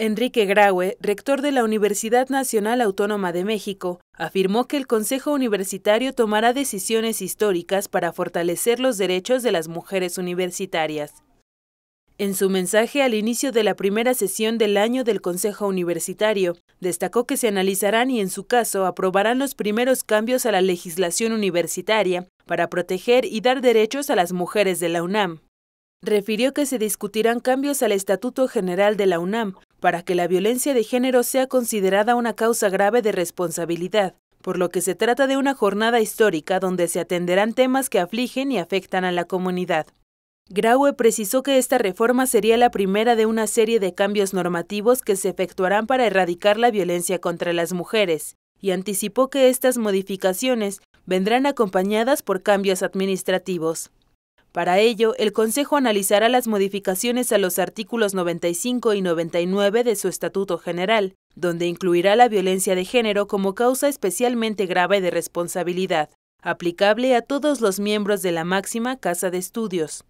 Enrique Graue, rector de la Universidad Nacional Autónoma de México, afirmó que el Consejo Universitario tomará decisiones históricas para fortalecer los derechos de las mujeres universitarias. En su mensaje al inicio de la primera sesión del año del Consejo Universitario, destacó que se analizarán y en su caso aprobarán los primeros cambios a la legislación universitaria para proteger y dar derechos a las mujeres de la UNAM refirió que se discutirán cambios al Estatuto General de la UNAM, para que la violencia de género sea considerada una causa grave de responsabilidad, por lo que se trata de una jornada histórica donde se atenderán temas que afligen y afectan a la comunidad. Graue precisó que esta reforma sería la primera de una serie de cambios normativos que se efectuarán para erradicar la violencia contra las mujeres, y anticipó que estas modificaciones vendrán acompañadas por cambios administrativos. Para ello, el Consejo analizará las modificaciones a los artículos 95 y 99 de su Estatuto General, donde incluirá la violencia de género como causa especialmente grave de responsabilidad, aplicable a todos los miembros de la máxima Casa de Estudios.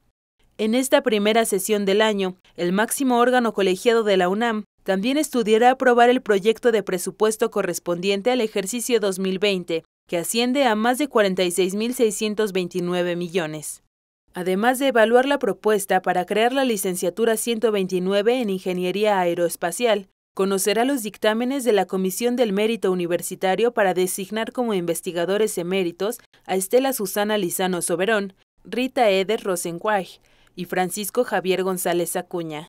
En esta primera sesión del año, el máximo órgano colegiado de la UNAM también estudiará aprobar el proyecto de presupuesto correspondiente al ejercicio 2020, que asciende a más de 46.629 millones además de evaluar la propuesta para crear la licenciatura 129 en Ingeniería Aeroespacial, conocerá los dictámenes de la Comisión del Mérito Universitario para designar como investigadores eméritos a Estela Susana Lizano Soberón, Rita Eder Rosenquaj y Francisco Javier González Acuña.